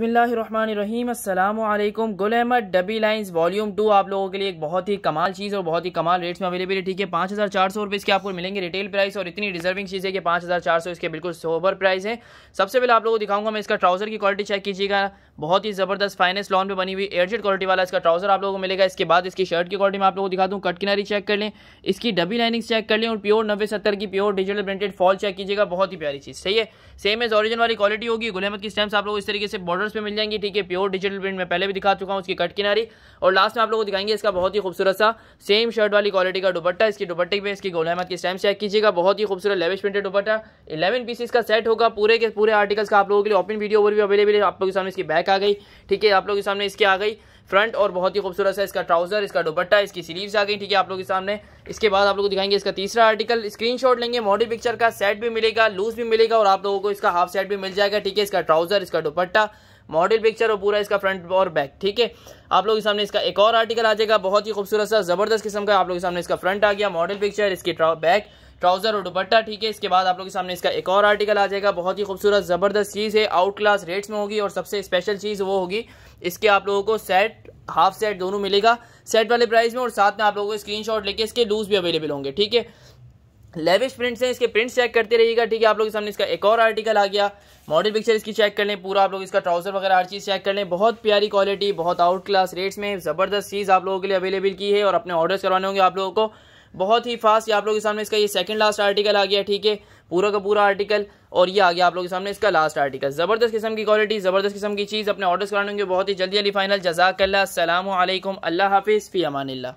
बसमिलकुम गुल अहमद डबी lines volume two आप लोगों के लिए एक बहुत ही कमाल चीज़ और बहुत ही कमाल रेट्स में अवेलेबल है ठीक है पाँच हज़ार चार सौ रुपये इसके आपको मिलेंगे रिटेल प्राइस और इतनी डिजर्विंग चीज़ है कि पाँच हज़ार चार सौ इसके बिल्कुल सोबर प्राइस है सबसे पहले आप लोगों को दिखाऊंगा मैं इसका ट्राउज़र की क्वालिटी चेक कीजिएगा बहुत ही ज़बरदस्त फाइनेंस लॉन पर बनी हुई एयरजेट क्वालिटी वाला इसका ट्राउज़र आप लोगों को मिलेगा इसके बाद इसकी शर्ट की क्वालिटी मैं आप लोगों को दिखा दूँ कट किनारी चेक कर लें इसकी डबी लाइनिंग चेक कर लें और प्योर नब्बे सत्तर की pure digital printed fall check कीजिएगा बहुत ही प्यारी चीज़ सही है सेम एज ऑरिजन वाली क्वालिटी होगी गुल अहमद की स्टैम्स आप लोग इस तरीके से बॉर्डर्स पे मिल जाएंगी ठीक है प्योर डिजिटल प्रिंट में पहले भी दिखा चुका हूँ उसकी कट किनारी और लास्ट में आप लोगों को दिखाएंगे इसका बहुत ही खूबसूरत सा सेम शर्ट वाली क्वालिटी का दुपट्टा इसकी दुपट्टे पे इसकी गोल की स्टैम्प चेक कीजिएगा बहुत ही खूबसूरत lavish printed dupatta eleven pieces का सेट होगा पूरे के पूरे आर्टिकल्स का आप लोगों के लिए ओपन वीडियो ओवर भी अवेलेबल है आप लोगों के सामने इसकी बैक आ गई ठीक है आप लोगों के सामने इसकी आ गई फ्रंट और बहुत ही खूबसूरत है इसका ट्राउजर इसका दुपट्टा इसकी स्लीव्स आ गई ठीक है आप लोगों के सामने इसके बाद आप लोग को दिखाएंगे इसका तीसरा आर्टिकल स्क्रीनशॉट लेंगे मॉडल पिक्चर का सेट भी मिलेगा लूज भी मिलेगा और आप लोगों को इसका हाफ सेट भी मिल जाएगा ठीक है इसका ट्राउजर इसका दुपट्टा मॉडल पिक्चर और पूरा इसका फ्रंट और बैक ठीक है आप लोगों के सामने इसका एक और आर्टिकल आ जाएगा बहुत ही खूबसूरत सा जबरदस्त किस्म का आप लोगों के सामने इसका फ्रंट आ गया मॉडल पिक्चर इसकी बैक ट्राउजर और दुपट्टा ठीक है इसके बाद आप लोगों के सामने इसका एक और आर्टिकल आ जाएगा बहुत ही खूबसूरत जबरदस्त चीज़ है आउट क्लास रेट्स में होगी और सबसे स्पेशल चीज़ वो होगी इसके आप लोगों को सेट हाफ सेट दोनों मिलेगा सेट वाले प्राइस में और साथ में आप लोगों को स्क्रीनशॉट लेके इसके लूज भी अवेलेबल होंगे ठीक है लेविश प्रिंट्स हैं इसके प्रिंट्स चेक करते रहिएगा ठीक है आप लोग के सामने इसका एक और आर्टिकल आ गया मॉडल पिक्चर इसकी चेक कर लें पूरा आप लोग इसका ट्राउजर वगैरह हर चीज़ चेक कर लें बहुत प्यारी क्वालिटी बहुत आउट क्लास रेट्स में ज़बरदस्त चीज़ आप लोगों के लिए अवेलेबल की है और अपने ऑर्डर्स करवाने होंगे आप लोगों को बहुत ही फास्ट आप लोगों के सामने इसका ये सेकंड लास्ट आर्टिकल आ गया ठीक है पूरा का पूरा आर्टिकल और ये आ गया आप लोगों के सामने इसका लास्ट आर्टिकल ज़बरदस्त किस्म की क्वालिटी ज़बरदस्त किस्म की चीज़ अपने ऑर्डर्स कराने होंगे बहुत ही जल्दी जल्दी फाइनल जजाकल्ला अल्लाम अल्लाह हाफिज़ फ़ी अमान